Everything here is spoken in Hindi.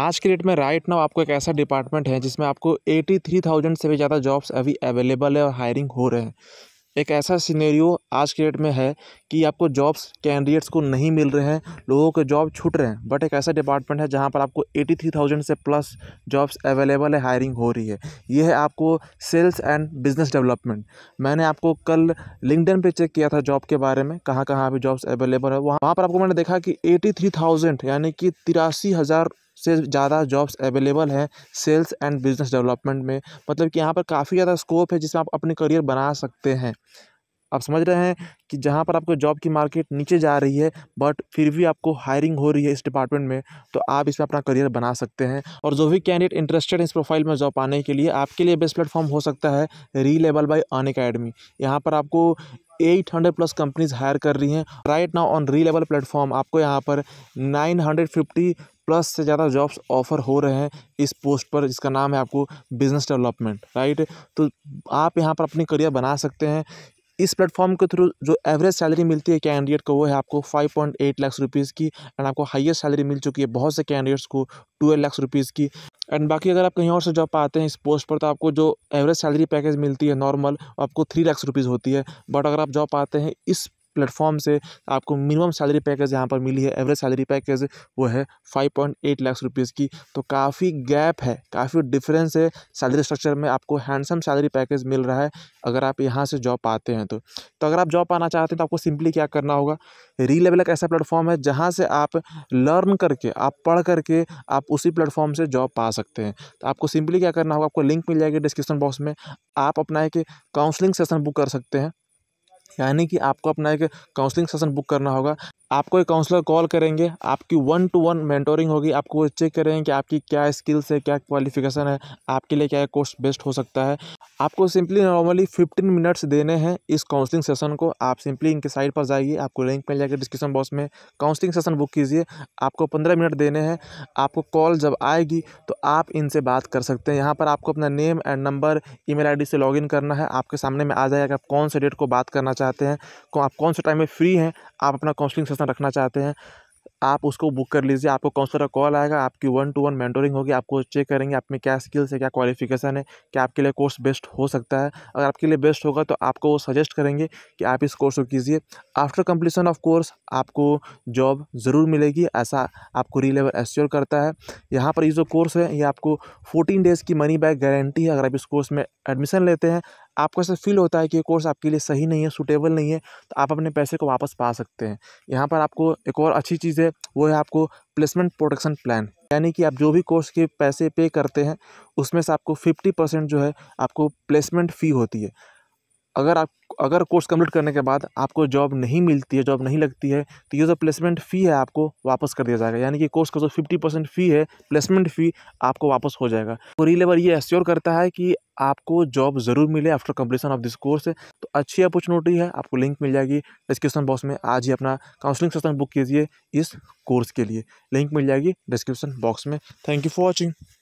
आज के डेट में राइट नाउ आपको एक ऐसा डिपार्टमेंट है जिसमें आपको एटी थ्री थाउजेंड से भी ज़्यादा जॉब्स अभी अवेलेबल है और हायरिंग हो रहे हैं एक ऐसा सिनेरियो आज के डेट में है कि आपको जॉब्स कैंडिडेट्स को नहीं मिल रहे हैं लोगों के जॉब छूट रहे हैं बट एक ऐसा डिपार्टमेंट है जहां पर आपको एटी थ्री थाउजेंड से प्लस जॉब्स अवेलेबल है हायरिंग हो रही है ये है आपको सेल्स एंड बिजनेस डेवलपमेंट मैंने आपको कल लिंकडन पे चेक किया था जॉब के बारे में कहाँ कहाँ अभी जॉब्स अवेलेबल है वहाँ पर आपको मैंने देखा कि एटी थ्री थाउजेंड यानी कि तिरासी हज़ार से ज़्यादा जॉब्स अवेलेबल हैं सेल्स एंड बिजनेस डेवलपमेंट में मतलब कि यहाँ पर काफ़ी ज़्यादा स्कोप है जिसमें आप अपने करियर बना सकते हैं आप समझ रहे हैं कि जहाँ पर आपको जॉब की मार्केट नीचे जा रही है बट फिर भी आपको हायरिंग हो रही है इस डिपार्टमेंट में तो आप इसमें अपना करियर बना सकते हैं और जो भी कैंडिडेट इंटरेस्टेड है इस प्रोफाइल में जॉब पाने के लिए आपके लिए बेस्ट प्लेटफॉर्म हो सकता है री लेवल बाई अन अकेडमी यहाँ पर आपको eight hundred plus companies hire कर रही हैं right now on Relevel platform आपको यहाँ पर नाइन हंड्रेड फिफ्टी प्लस से ज़्यादा जॉब्स ऑफ़र हो रहे हैं इस पोस्ट पर जिसका नाम है आपको बिज़नेस डेवलपमेंट राइट तो आप यहाँ पर अपनी करियर बना सकते हैं इस प्लेटफॉर्म के थ्रू जो एवरेज सैलरी मिलती है कैंडिडेट को वो है आपको 5.8 लाख रुपीज़ की एंड आपको हाईएस्ट सैलरी मिल चुकी है बहुत से कैंडिडेट्स को 12 लाख रुपीज़ की एंड बाकी अगर आप कहीं और से जॉब पाते हैं इस पोस्ट पर तो आपको जो एवरेज सैलरी पैकेज मिलती है नॉर्मल आपको थ्री लाख रुपीज़ होती है बट अगर आप जॉब पाते हैं इस प्लेटफॉर्म से आपको मिनिमम सैलरी पैकेज यहाँ पर मिली है एवरेज सैलरी पैकेज वो है five point eight lakh rupees की तो काफ़ी गैप है काफ़ी डिफरेंस है सैलरी स्ट्रक्चर में आपको हैंडसम सैलरी पैकेज मिल रहा है अगर आप यहाँ से जॉब पाते हैं तो तो अगर आप जॉब पाना चाहते हैं तो आपको सिंपली क्या करना होगा री लेवल एक ऐसा प्लेटफॉर्म है जहाँ से आप लर्न करके आप पढ़ करके आप उसी प्लेटफॉर्म से जॉब पा सकते हैं तो आपको सिंपली क्या करना होगा आपको लिंक मिल जाएगी डिस्क्रिप्शन बॉक्स में आप अपना एक काउंसलिंग सेशन बुक कर सकते हैं यानी कि आपको अपना एक काउंसलिंग सेशन बुक करना होगा आपको एक काउंसलर कॉल करेंगे आपकी वन टू वन मेंटोरिंग होगी आपको वो चेक करेंगे कि आपकी क्या स्किल्स है क्या क्वालिफिकेशन है आपके लिए क्या कोर्स बेस्ट हो सकता है आपको सिंपली नॉर्मली फिफ्टीन मिनट्स देने हैं इस काउंसलिंग सेशन को आप सिंपली इनके साइट पर जाइए आपको लिंक मिल जाएगा डिस्क्रिप्शन बॉक्स में काउंसलिंग सेशन बुक कीजिए आपको पंद्रह मिनट देने हैं आपको कॉल जब आएगी तो आप इनसे बात कर सकते हैं यहाँ पर आपको अपना name and number email से लॉग करना है आपके सामने में आ जाएगा आप कौन से डेट को बात करना चाहते हैं आप कौन से टाइम में फ्री हैं आप अपना काउंसलिंग सेशन पर्सन रखना चाहते हैं आप उसको बुक कर लीजिए आपको काउंसलर का कॉल आएगा आपकी वन टू वन मेंटोरिंग होगी आपको चेक करेंगे आप में क्या स्किल्स है क्या क्वालिफिकेशन है क्या आपके लिए कोर्स बेस्ट हो सकता है अगर आपके लिए बेस्ट होगा तो आपको वो सजेस्ट करेंगे कि आप इस कोर्स को कीजिए आफ्टर कम्प्लीसन ऑफ कोर्स आपको जॉब ज़रूर मिलेगी ऐसा आपको रीलेवल एश्योर करता है यहाँ पर ये जो कोर्स है ये आपको फोर्टीन डेज़ की मनी बैक गारंटी है अगर आप इस कोर्स में एडमिशन लेते हैं आपको ऐसा फील होता है कि ये कोर्स आपके लिए सही नहीं है सूटेबल नहीं है तो आप अपने पैसे को वापस पा सकते हैं यहाँ पर आपको एक और अच्छी चीज़ है वो है आपको प्लेसमेंट प्रोटेक्शन प्लान यानी कि आप जो भी कोर्स के पैसे पे करते हैं उसमें से आपको फिफ्टी परसेंट जो है आपको प्लेसमेंट फ़ी होती है अगर आप अगर कोर्स कंप्लीट करने के बाद आपको जॉब नहीं मिलती है जॉब नहीं लगती है तो ये जो प्लेसमेंट फ़ी है आपको वापस कर दिया जाएगा यानी कि कोर्स का जो फिफ्टी परसेंट फ़ी है प्लेसमेंट फ़ी आपको वापस हो जाएगा तो रीलेवर ये एश्योर करता है कि आपको जॉब ज़रूर मिले after completion of this course तो अच्छी अपॉर्चुनिटी है आपको लिंक मिल जाएगी डिस्क्रिप्शन बॉक्स में आज ही अपना काउंसलिंग सेशन बुक कीजिए इस कोर्स के लिए लिंक मिल जाएगी डिस्क्रिप्शन बॉक्स में थैंक यू फॉर वॉचिंग